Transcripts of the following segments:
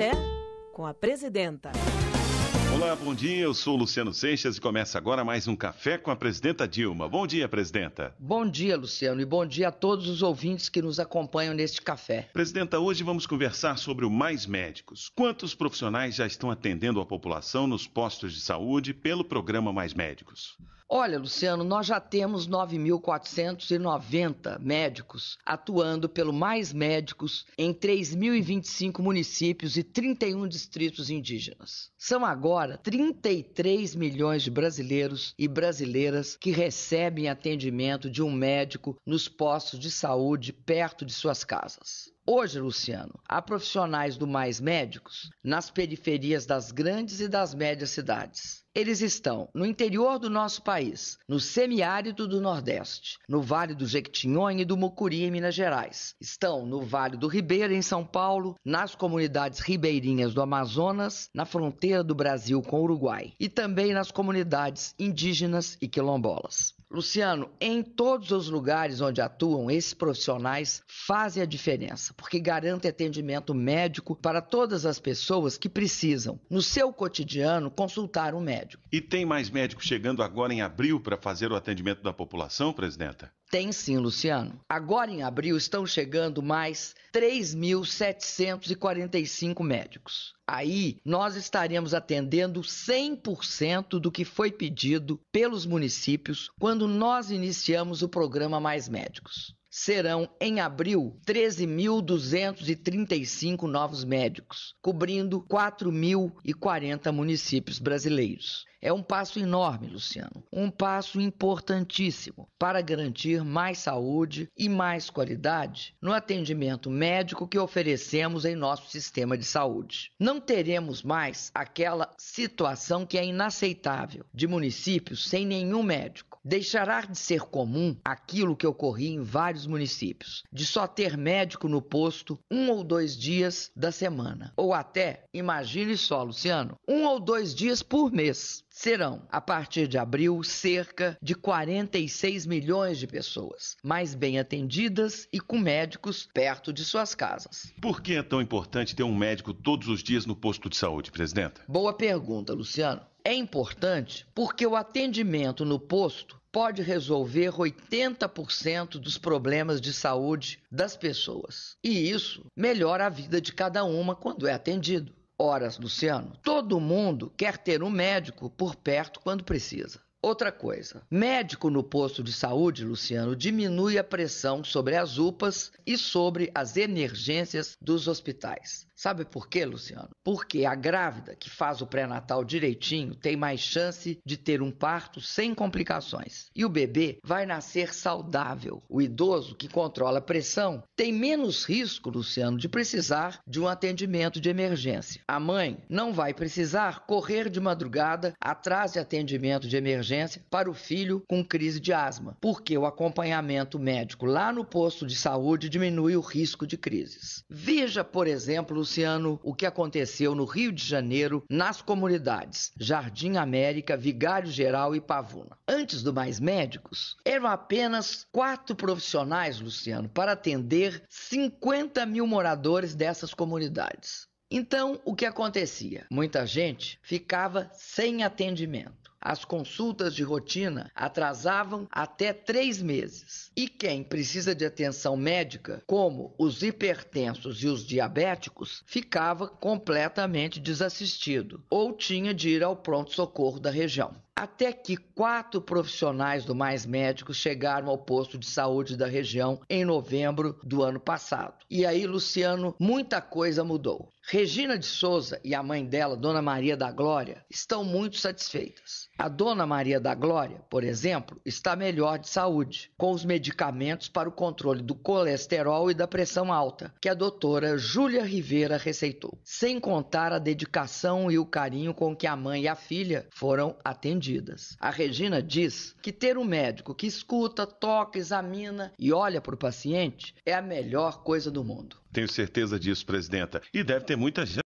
Café com a Presidenta. Olá, bom dia. Eu sou Luciano Seixas e começa agora mais um Café com a Presidenta Dilma. Bom dia, Presidenta. Bom dia, Luciano, e bom dia a todos os ouvintes que nos acompanham neste café. Presidenta, hoje vamos conversar sobre o Mais Médicos. Quantos profissionais já estão atendendo a população nos postos de saúde pelo programa Mais Médicos? Olha, Luciano, nós já temos 9.490 médicos atuando pelo Mais Médicos em 3.025 municípios e 31 distritos indígenas. São agora para 33 milhões de brasileiros e brasileiras que recebem atendimento de um médico nos postos de saúde perto de suas casas. Hoje, Luciano, há profissionais do Mais Médicos nas periferias das grandes e das médias cidades. Eles estão no interior do nosso país, no semiárido do Nordeste, no Vale do Jequitinhonha e do Mucuri, em Minas Gerais. Estão no Vale do Ribeiro, em São Paulo, nas comunidades ribeirinhas do Amazonas, na fronteira do Brasil com o Uruguai e também nas comunidades indígenas e quilombolas. Luciano, em todos os lugares onde atuam, esses profissionais fazem a diferença, porque garantem atendimento médico para todas as pessoas que precisam, no seu cotidiano, consultar um médico. E tem mais médicos chegando agora em abril para fazer o atendimento da população, presidenta? Tem sim, Luciano. Agora em abril estão chegando mais 3.745 médicos. Aí nós estaremos atendendo 100% do que foi pedido pelos municípios quando nós iniciamos o programa Mais Médicos serão, em abril, 13.235 novos médicos, cobrindo 4.040 municípios brasileiros. É um passo enorme, Luciano, um passo importantíssimo para garantir mais saúde e mais qualidade no atendimento médico que oferecemos em nosso sistema de saúde. Não teremos mais aquela situação que é inaceitável de municípios sem nenhum médico Deixará de ser comum aquilo que ocorria em vários municípios, de só ter médico no posto um ou dois dias da semana, ou até, imagine só, Luciano, um ou dois dias por mês. Serão, a partir de abril, cerca de 46 milhões de pessoas, mais bem atendidas e com médicos perto de suas casas. Por que é tão importante ter um médico todos os dias no posto de saúde, presidenta? Boa pergunta, Luciano é importante porque o atendimento no posto pode resolver 80% dos problemas de saúde das pessoas. E isso melhora a vida de cada uma quando é atendido. Horas, Luciano, todo mundo quer ter um médico por perto quando precisa. Outra coisa, médico no posto de saúde, Luciano, diminui a pressão sobre as UPAs e sobre as emergências dos hospitais. Sabe por quê, Luciano? Porque a grávida que faz o pré-natal direitinho tem mais chance de ter um parto sem complicações. E o bebê vai nascer saudável. O idoso que controla a pressão tem menos risco, Luciano, de precisar de um atendimento de emergência. A mãe não vai precisar correr de madrugada atrás de atendimento de emergência para o filho com crise de asma, porque o acompanhamento médico lá no posto de saúde diminui o risco de crises. Veja, por exemplo, Luciano, o que aconteceu no Rio de Janeiro nas comunidades Jardim América, Vigário Geral e Pavuna. Antes do Mais Médicos, eram apenas quatro profissionais, Luciano, para atender 50 mil moradores dessas comunidades. Então, o que acontecia? Muita gente ficava sem atendimento. As consultas de rotina atrasavam até três meses. E quem precisa de atenção médica, como os hipertensos e os diabéticos, ficava completamente desassistido ou tinha de ir ao pronto-socorro da região. Até que quatro profissionais do Mais Médicos chegaram ao posto de saúde da região em novembro do ano passado. E aí, Luciano, muita coisa mudou. Regina de Souza e a mãe dela, Dona Maria da Glória, estão muito satisfeitas. A Dona Maria da Glória, por exemplo, está melhor de saúde, com os medicamentos para o controle do colesterol e da pressão alta, que a doutora Júlia Rivera receitou. Sem contar a dedicação e o carinho com que a mãe e a filha foram atendidas. A Regina diz que ter um médico que escuta, toca, examina e olha para o paciente é a melhor coisa do mundo. Tenho certeza disso, presidenta. E deve ter muita gente.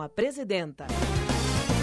com a presidenta.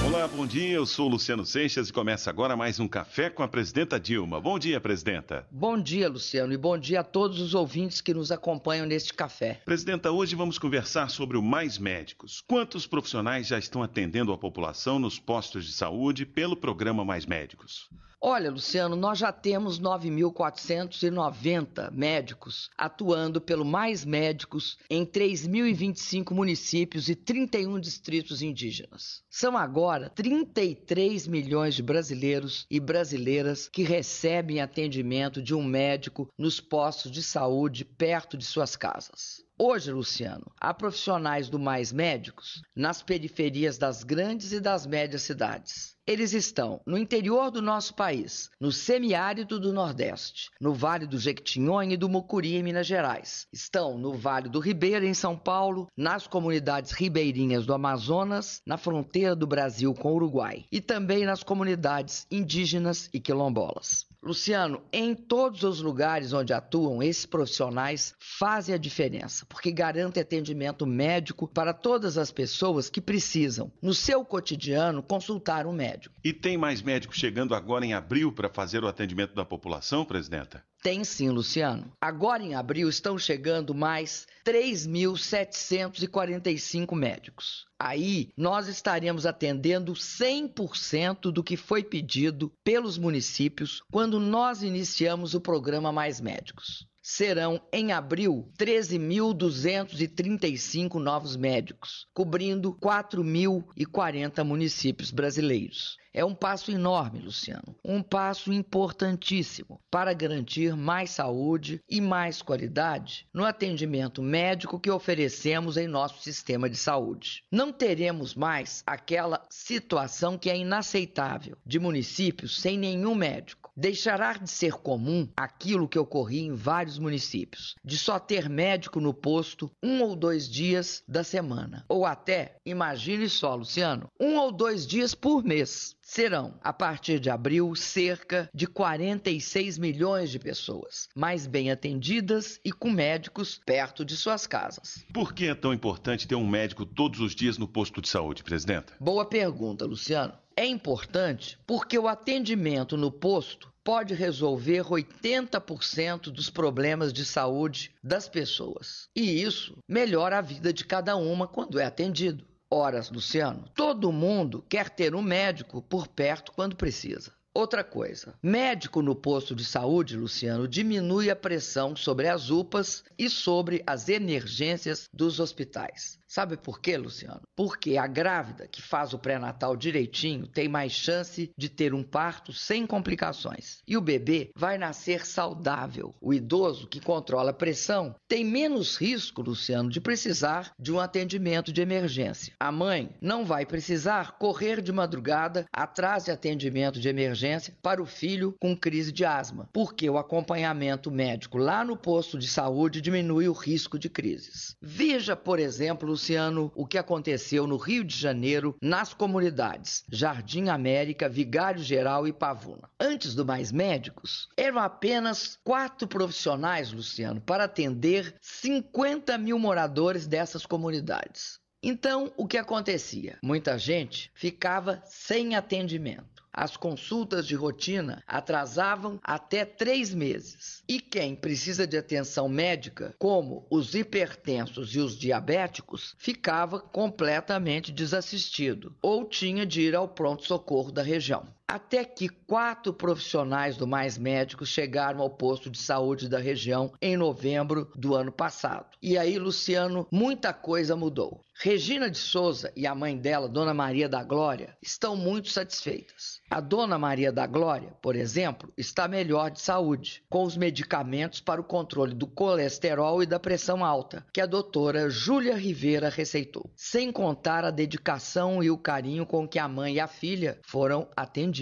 Olá, bom dia. Eu sou Luciano Seixas e começa agora mais um Café com a Presidenta Dilma. Bom dia, Presidenta. Bom dia, Luciano, e bom dia a todos os ouvintes que nos acompanham neste café. Presidenta, hoje vamos conversar sobre o Mais Médicos. Quantos profissionais já estão atendendo a população nos postos de saúde pelo programa Mais Médicos? Olha, Luciano, nós já temos 9.490 médicos atuando pelo Mais Médicos em 3.025 municípios e 31 distritos indígenas. São agora 33 milhões de brasileiros e brasileiras que recebem atendimento de um médico nos postos de saúde perto de suas casas. Hoje, Luciano, há profissionais do Mais Médicos nas periferias das grandes e das médias cidades. Eles estão no interior do nosso país, no semiárido do Nordeste, no Vale do Jequitinhonha e do Mucuri, em Minas Gerais. Estão no Vale do Ribeiro, em São Paulo, nas comunidades ribeirinhas do Amazonas, na fronteira do Brasil com o Uruguai e também nas comunidades indígenas e quilombolas. Luciano, em todos os lugares onde atuam, esses profissionais fazem a diferença, porque garantem atendimento médico para todas as pessoas que precisam, no seu cotidiano, consultar um médico. E tem mais médicos chegando agora em abril para fazer o atendimento da população, presidenta? Tem sim, Luciano. Agora em abril estão chegando mais 3.745 médicos. Aí nós estaremos atendendo 100% do que foi pedido pelos municípios quando nós iniciamos o programa Mais Médicos serão, em abril, 13.235 novos médicos, cobrindo 4.040 municípios brasileiros. É um passo enorme, Luciano, um passo importantíssimo para garantir mais saúde e mais qualidade no atendimento médico que oferecemos em nosso sistema de saúde. Não teremos mais aquela situação que é inaceitável de municípios sem nenhum médico. Deixará de ser comum aquilo que ocorria em vários municípios, de só ter médico no posto um ou dois dias da semana, ou até, imagine só, Luciano, um ou dois dias por mês serão, a partir de abril, cerca de 46 milhões de pessoas, mais bem atendidas e com médicos perto de suas casas. Por que é tão importante ter um médico todos os dias no posto de saúde, presidenta? Boa pergunta, Luciano. É importante porque o atendimento no posto pode resolver 80% dos problemas de saúde das pessoas. E isso melhora a vida de cada uma quando é atendido horas, Luciano, todo mundo quer ter um médico por perto quando precisa. Outra coisa, médico no posto de saúde, Luciano, diminui a pressão sobre as UPAs e sobre as emergências dos hospitais. Sabe por quê, Luciano? Porque a grávida que faz o pré-natal direitinho tem mais chance de ter um parto sem complicações. E o bebê vai nascer saudável. O idoso que controla a pressão tem menos risco, Luciano, de precisar de um atendimento de emergência. A mãe não vai precisar correr de madrugada atrás de atendimento de emergência para o filho com crise de asma, porque o acompanhamento médico lá no posto de saúde diminui o risco de crises. Veja, por exemplo, Luciano, o que aconteceu no Rio de Janeiro nas comunidades Jardim América, Vigário Geral e Pavuna. Antes do Mais Médicos, eram apenas quatro profissionais, Luciano, para atender 50 mil moradores dessas comunidades. Então, o que acontecia? Muita gente ficava sem atendimento as consultas de rotina atrasavam até três meses. E quem precisa de atenção médica, como os hipertensos e os diabéticos, ficava completamente desassistido ou tinha de ir ao pronto-socorro da região. Até que quatro profissionais do Mais Médicos chegaram ao posto de saúde da região em novembro do ano passado. E aí, Luciano, muita coisa mudou. Regina de Souza e a mãe dela, Dona Maria da Glória, estão muito satisfeitas. A Dona Maria da Glória, por exemplo, está melhor de saúde, com os medicamentos para o controle do colesterol e da pressão alta, que a doutora Júlia Rivera receitou, sem contar a dedicação e o carinho com que a mãe e a filha foram atendidas.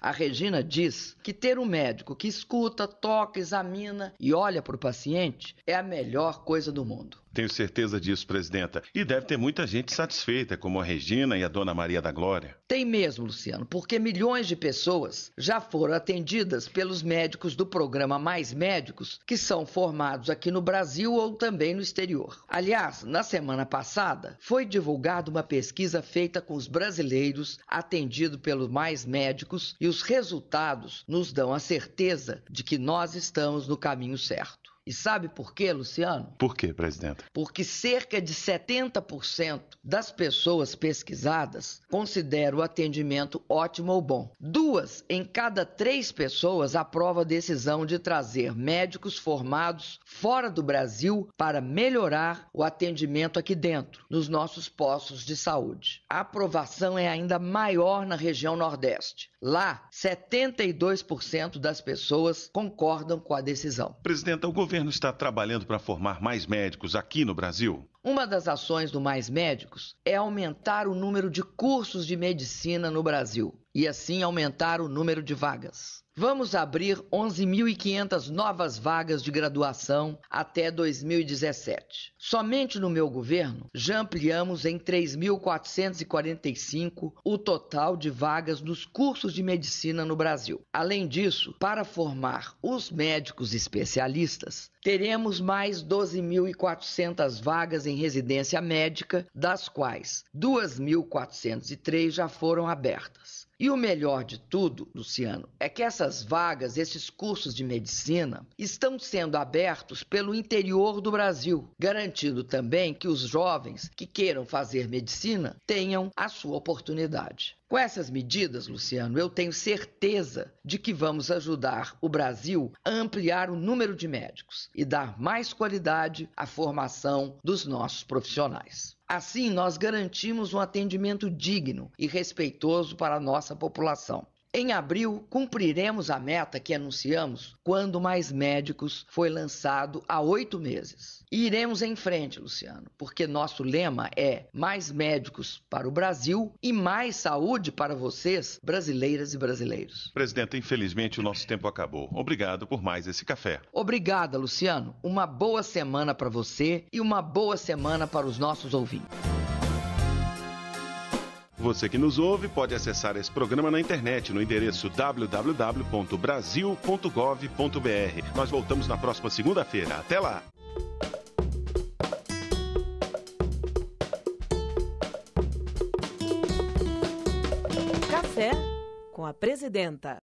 A Regina diz que ter um médico que escuta, toca, examina e olha para o paciente é a melhor coisa do mundo. Tenho certeza disso, presidenta. E deve ter muita gente satisfeita, como a Regina e a dona Maria da Glória. Tem mesmo, Luciano, porque milhões de pessoas já foram atendidas pelos médicos do programa Mais Médicos, que são formados aqui no Brasil ou também no exterior. Aliás, na semana passada, foi divulgada uma pesquisa feita com os brasileiros atendidos pelos Mais Médicos e os resultados nos dão a certeza de que nós estamos no caminho certo. E sabe por quê, Luciano? Por quê, presidente? Porque cerca de 70% das pessoas pesquisadas consideram o atendimento ótimo ou bom. Duas em cada três pessoas aprovam a decisão de trazer médicos formados fora do Brasil para melhorar o atendimento aqui dentro, nos nossos postos de saúde. A aprovação é ainda maior na região Nordeste. Lá, 72% das pessoas concordam com a decisão. Presidente, o governo governo está trabalhando para formar mais médicos aqui no Brasil? Uma das ações do Mais Médicos é aumentar o número de cursos de medicina no Brasil e, assim, aumentar o número de vagas. Vamos abrir 11.500 novas vagas de graduação até 2017. Somente no meu governo, já ampliamos em 3.445 o total de vagas nos cursos de medicina no Brasil. Além disso, para formar os médicos especialistas, teremos mais 12.400 vagas em residência médica, das quais 2.403 já foram abertas. E o melhor de tudo, Luciano, é que essas vagas, esses cursos de medicina, estão sendo abertos pelo interior do Brasil, garantindo também que os jovens que queiram fazer medicina tenham a sua oportunidade. Com essas medidas, Luciano, eu tenho certeza de que vamos ajudar o Brasil a ampliar o número de médicos e dar mais qualidade à formação dos nossos profissionais. Assim, nós garantimos um atendimento digno e respeitoso para a nossa população. Em abril, cumpriremos a meta que anunciamos quando Mais Médicos foi lançado há oito meses. E iremos em frente, Luciano, porque nosso lema é Mais Médicos para o Brasil e mais saúde para vocês, brasileiras e brasileiros. Presidente, infelizmente o nosso tempo acabou. Obrigado por mais esse café. Obrigada, Luciano. Uma boa semana para você e uma boa semana para os nossos ouvintes. Você que nos ouve pode acessar esse programa na internet no endereço www.brasil.gov.br. Nós voltamos na próxima segunda-feira. Até lá! Café com a presidenta.